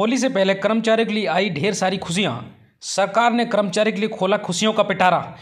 होली से पहले कर्मचारियों के लिए आई ढेर सारी खुशियाँ सरकार ने कर्मचारी के लिए खोला खुशियों का पिटारा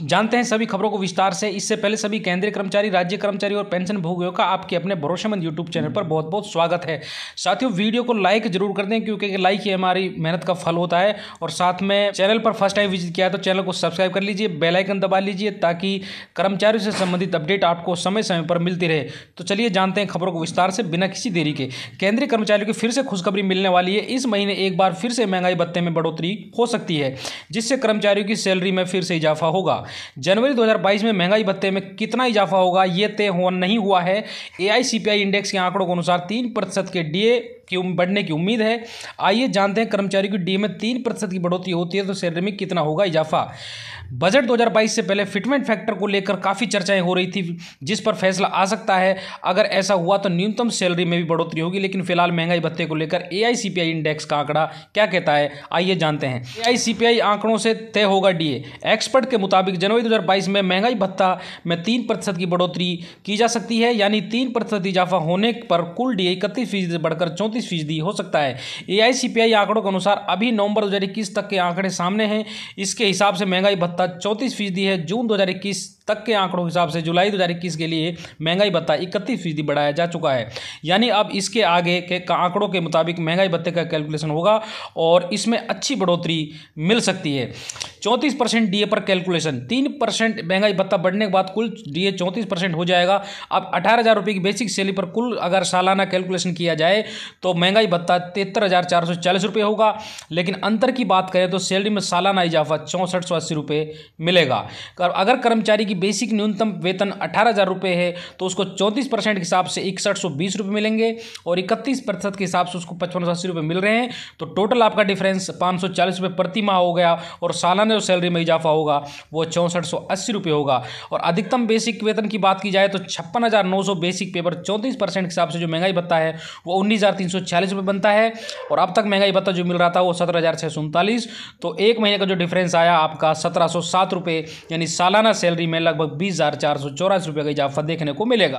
जानते हैं सभी खबरों को विस्तार से इससे पहले सभी केंद्रीय कर्मचारी राज्य कर्मचारी और पेंशन भोगियों का आपके अपने भरोसेमंद यूट्यूब चैनल पर बहुत बहुत स्वागत है साथियों वीडियो को लाइक जरूर कर दें क्योंकि लाइक ही हमारी मेहनत का फल होता है और साथ में चैनल पर फर्स्ट टाइम विजिट किया तो चैनल को सब्सक्राइब कर लीजिए बेलाइकन दबा लीजिए ताकि कर्मचारियों से संबंधित अपडेट आपको समय समय पर मिलती रहे तो चलिए जानते हैं खबरों को विस्तार से बिना किसी देरी के केंद्रीय कर्मचारियों की फिर से खुशखबरी मिलने वाली है इस महीने एक बार फिर से महंगाई भत्ते में बढ़ोतरी हो सकती सकती है जिससे कर्मचारियों की सैलरी में फिर से इजाफा होगा जनवरी 2022 में महंगाई भत्ते में कितना इजाफा होगा ये तय हो नहीं हुआ है ए इंडेक्स के आंकड़ों के अनुसार तीन प्रतिशत के डी की बढ़ने की उम्मीद है आइए जानते हैं कर्मचारी की डी में तीन प्रतिशत की बढ़ोतरी होती है तो सैलरी में कितना होगा इजाफा बजट 2022 से पहले फिटमेंट फैक्टर को लेकर काफ़ी चर्चाएं हो रही थी जिस पर फैसला आ सकता है अगर ऐसा हुआ तो न्यूनतम सैलरी में भी बढ़ोतरी होगी लेकिन फिलहाल महंगाई भत्ते को लेकर ए इंडेक्स का आंकड़ा क्या कहता है आइए जानते हैं ए आंकड़ों से तय होगा डी एक्सपर्ट के मुताबिक जनवरी दो में महंगाई भत्ता में तीन प्रतिशत की बढ़ोतरी की जा सकती है यानी तीन प्रतिशत इजाफा होने पर कुल डी इकतीस फीसद बढ़कर चौंतीस चौंतीस फीसदी हो सकता है ए आंकड़ों के अनुसार अभी नवंबर दो तक के आंकड़े सामने हैं इसके हिसाब से महंगाई भत्ता चौंतीस फीसदी है जून दो तक के आंकड़ों के हिसाब से जुलाई 2021 के लिए महंगाई भत्ता इकतीस फीसदी बढ़ाया जा चुका है यानी अब इसके आगे के आंकड़ों के मुताबिक महंगाई भत्ते का कैलकुलेशन होगा और इसमें अच्छी बढ़ोतरी मिल सकती है चौंतीस परसेंट डी पर कैलकुलेशन तीन परसेंट महंगाई भत्ता बढ़ने के बाद कुल डी ए चौंतीस परसेंट हो जाएगा अब अठारह हज़ार रुपये की बेसिक सैलरी पर कुल अगर सालाना कैलकुलेशन किया जाए तो महंगाई भत्ता तिहत्तर हज़ार चार सौ चालीस रुपये होगा लेकिन अंतर की बात करें तो सैलरी में सालाना इजाफा चौंसठ सौ अस्सी रुपये मिलेगा अगर कर्मचारी की बेसिक न्यूनतम वेतन अठारह हज़ार रुपये है तो उसको चौंतीस परसेंट के हिसाब से इकसठ सौ बीस रुपये मिलेंगे और इकतीस प्रतिशत के हिसाब से उसको पचपन सौ अस्सी रुपये मिल रहे हैं तो टोटल आपका डिफरेंस पाँच सौ चालीस रुपये प्रति माह हो गया और सालाना जो सैलरी में इजाफा होगा वो चौंसठ सौ अस्सी रुपये होगा और अधिकतम बेसिक वेतन की बात की जाए तो छप्पन हज़ार नौ सौ बेसिक पेपर चौंतीस परसेंट के हिसाब से जो महंगाई भत्ता है वो उन्नीस हज़ार तीन सौ सौ छियालीस बनता है और अब तक महंगाई भत्ता जो मिल रहा था वो सत्रह हज़ार सौ उनतालीस तो एक महीने का जो डिफरेंस आया आपका सत्रह सौ सात यानी सालाना सैलरी में लगभग बीस हज़ार चार सौ चौरासी रुपये का इजाफा देखने को मिलेगा